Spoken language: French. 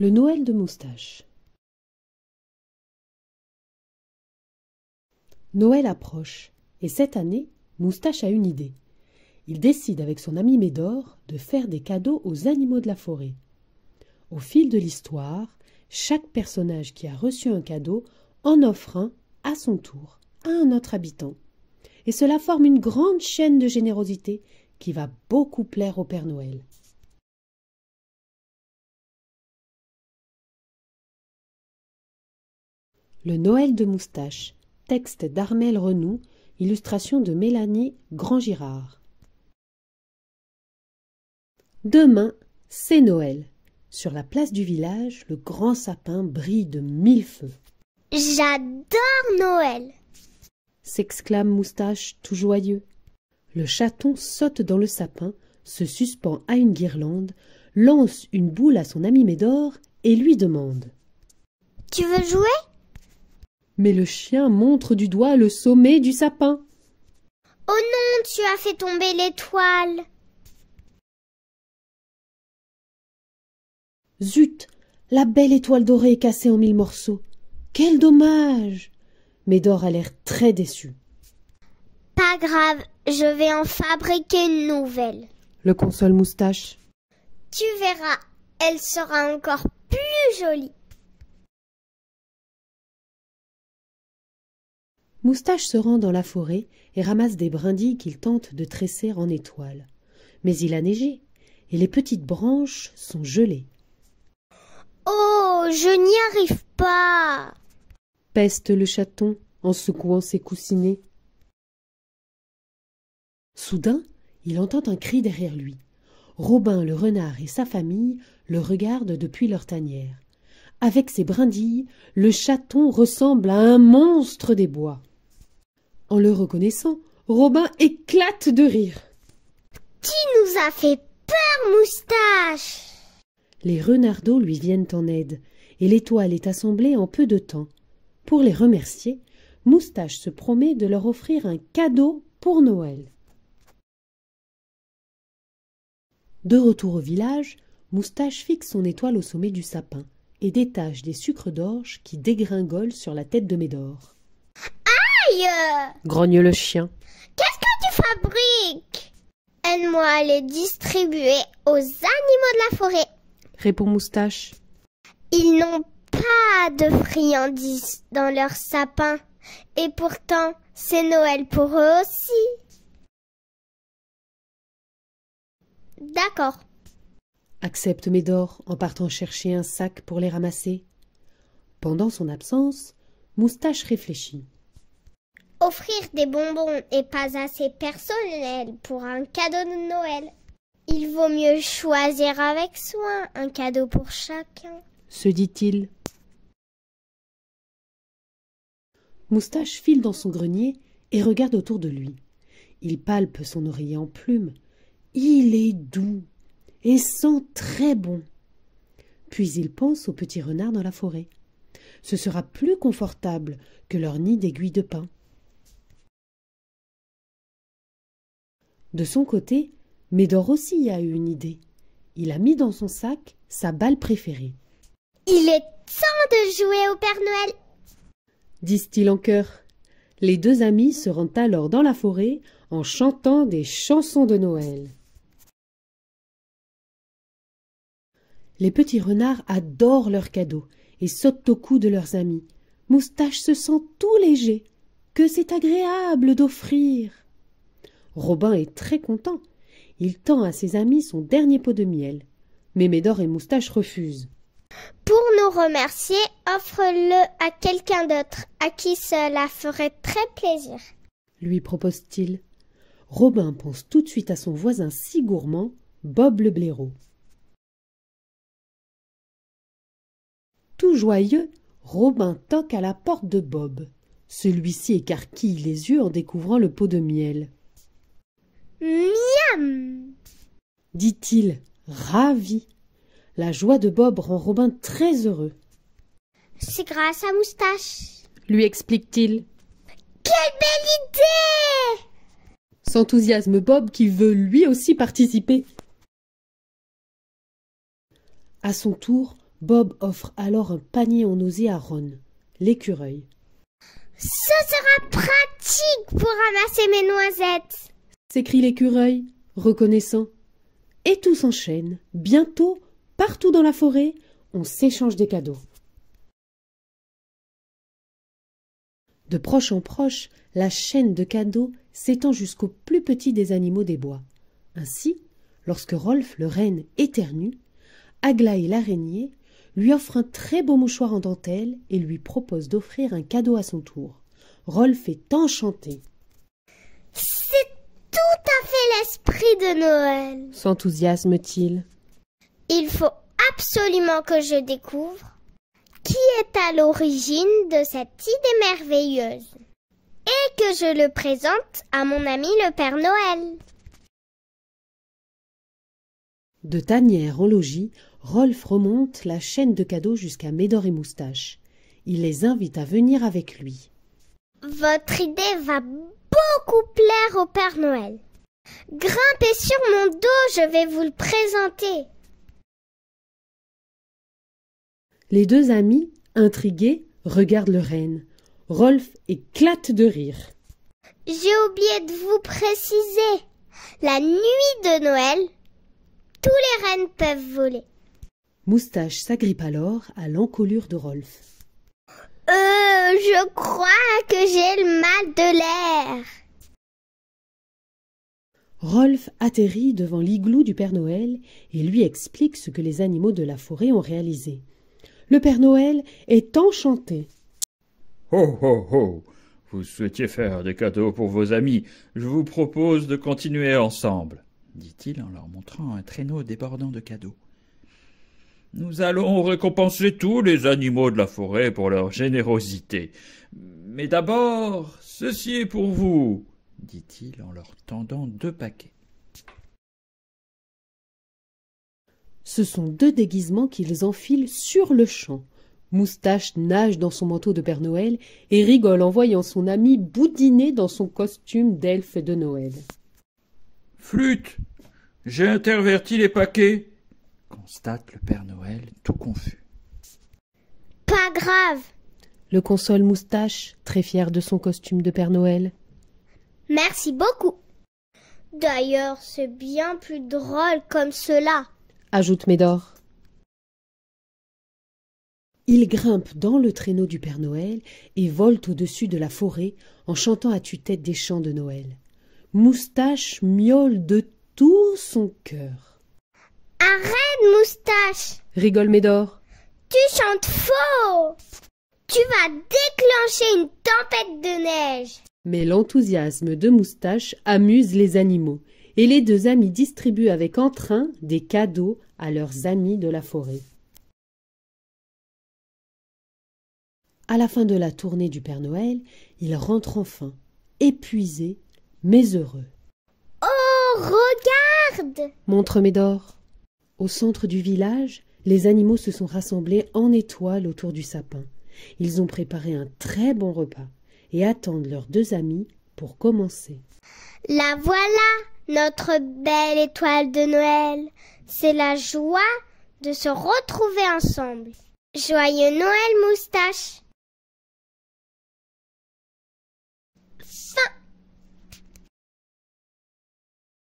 Le Noël de Moustache Noël approche, et cette année, Moustache a une idée. Il décide avec son ami Médor de faire des cadeaux aux animaux de la forêt. Au fil de l'histoire, chaque personnage qui a reçu un cadeau en offre un, à son tour, à un autre habitant. Et cela forme une grande chaîne de générosité qui va beaucoup plaire au Père Noël. Le Noël de moustache. Texte d'Armel Renou. Illustration de Mélanie Grand-Girard. Demain, c'est Noël. Sur la place du village, le grand sapin brille de mille feux. J'adore Noël s'exclame Moustache tout joyeux. Le chaton saute dans le sapin, se suspend à une guirlande, lance une boule à son ami Médor et lui demande Tu veux jouer mais le chien montre du doigt le sommet du sapin. Oh non, tu as fait tomber l'étoile. Zut. La belle étoile dorée est cassée en mille morceaux. Quel dommage. Médor a l'air très déçu. Pas grave, je vais en fabriquer une nouvelle. Le console moustache. Tu verras, elle sera encore plus jolie. Moustache se rend dans la forêt et ramasse des brindilles qu'il tente de tresser en étoiles. Mais il a neigé, et les petites branches sont gelées. Oh. Je n'y arrive pas. Peste le chaton en secouant ses coussinets. Soudain, il entend un cri derrière lui. Robin le renard et sa famille le regardent depuis leur tanière. Avec ses brindilles, le chaton ressemble à un monstre des bois. En le reconnaissant, Robin éclate de rire. Qui nous a fait peur, moustache Les renardeaux lui viennent en aide, et l'étoile est assemblée en peu de temps. Pour les remercier, Moustache se promet de leur offrir un cadeau pour Noël. De retour au village, Moustache fixe son étoile au sommet du sapin et détache des sucres d'orge qui dégringolent sur la tête de Médor grogne le chien. Qu'est-ce que tu fabriques Aide-moi à les distribuer aux animaux de la forêt, répond Moustache. Ils n'ont pas de friandises dans leurs sapins et pourtant c'est Noël pour eux aussi. D'accord. Accepte Médor en partant chercher un sac pour les ramasser. Pendant son absence, Moustache réfléchit. Offrir des bonbons n'est pas assez personnel pour un cadeau de Noël. Il vaut mieux choisir avec soin un cadeau pour chacun, se dit-il. Moustache file dans son grenier et regarde autour de lui. Il palpe son oreiller en plume. Il est doux et sent très bon. Puis il pense au petit renard dans la forêt. Ce sera plus confortable que leur nid d'aiguilles de pain. De son côté, Médor aussi a eu une idée. Il a mis dans son sac sa balle préférée. Il est temps de jouer au Père Noël disent-ils en chœur. Les deux amis se rendent alors dans la forêt en chantant des chansons de Noël. Les petits renards adorent leurs cadeaux et sautent au cou de leurs amis. Moustache se sent tout léger. Que c'est agréable d'offrir Robin est très content. Il tend à ses amis son dernier pot de miel. Mais Médor et Moustache refusent. Pour nous remercier, offre-le à quelqu'un d'autre, à qui cela ferait très plaisir, lui propose-t-il. Robin pense tout de suite à son voisin si gourmand, Bob le blaireau. Tout joyeux, Robin toque à la porte de Bob. Celui-ci écarquille les yeux en découvrant le pot de miel. Miam dit-il, ravi. La joie de Bob rend Robin très heureux. C'est grâce à Moustache, lui explique-t-il. Quelle belle idée S'enthousiasme Bob qui veut lui aussi participer. À son tour, Bob offre alors un panier en osier à Ron, l'écureuil. Ce sera pratique pour ramasser mes noisettes s'écrie l'écureuil, reconnaissant. Et tout s'enchaîne. Bientôt, partout dans la forêt, on s'échange des cadeaux. De proche en proche, la chaîne de cadeaux s'étend jusqu'au plus petit des animaux des bois. Ainsi, lorsque Rolf, le renne, éternue, Aglaé l'araignée lui offre un très beau mouchoir en dentelle et lui propose d'offrir un cadeau à son tour. Rolf est enchanté. de Noël, s'enthousiasme-t-il. Il faut absolument que je découvre qui est à l'origine de cette idée merveilleuse et que je le présente à mon ami le Père Noël. De tanière en logis, Rolf remonte la chaîne de cadeaux jusqu'à Médor et Moustache. Il les invite à venir avec lui. Votre idée va beaucoup plaire au Père Noël. Grimpez sur mon dos, je vais vous le présenter. Les deux amis, intrigués, regardent le renne. Rolf éclate de rire. J'ai oublié de vous préciser. La nuit de Noël, tous les rennes peuvent voler. Moustache s'agrippe alors à l'encolure de Rolf. Euh, je crois que j'ai le mal de l'air. Rolf atterrit devant l'igloo du Père Noël et lui explique ce que les animaux de la forêt ont réalisé. Le Père Noël est enchanté. Oh oh oh Vous souhaitiez faire des cadeaux pour vos amis. Je vous propose de continuer ensemble, dit-il en leur montrant un traîneau débordant de cadeaux. Nous allons récompenser tous les animaux de la forêt pour leur générosité. Mais d'abord, ceci est pour vous dit-il en leur tendant deux paquets. Ce sont deux déguisements qu'ils enfilent sur le champ. Moustache nage dans son manteau de Père Noël et rigole en voyant son ami boudiner dans son costume d'elfe de Noël. Flûte J'ai interverti les paquets constate le Père Noël tout confus. Pas grave le console Moustache, très fier de son costume de Père Noël. Merci beaucoup. D'ailleurs, c'est bien plus drôle comme cela, ajoute Médor. Il grimpe dans le traîneau du Père Noël et volte au-dessus de la forêt en chantant à tue-tête des chants de Noël. Moustache miaule de tout son cœur. Arrête, Moustache rigole Médor. Tu chantes faux Tu vas déclencher une tempête de neige mais l'enthousiasme de Moustache amuse les animaux, et les deux amis distribuent avec entrain des cadeaux à leurs amis de la forêt. À la fin de la tournée du Père Noël, il rentre enfin, épuisé, mais heureux. Oh, regarde montre Médor. Au centre du village, les animaux se sont rassemblés en étoile autour du sapin. Ils ont préparé un très bon repas et attendent leurs deux amis pour commencer. La voilà, notre belle étoile de Noël. C'est la joie de se retrouver ensemble. Joyeux Noël, moustache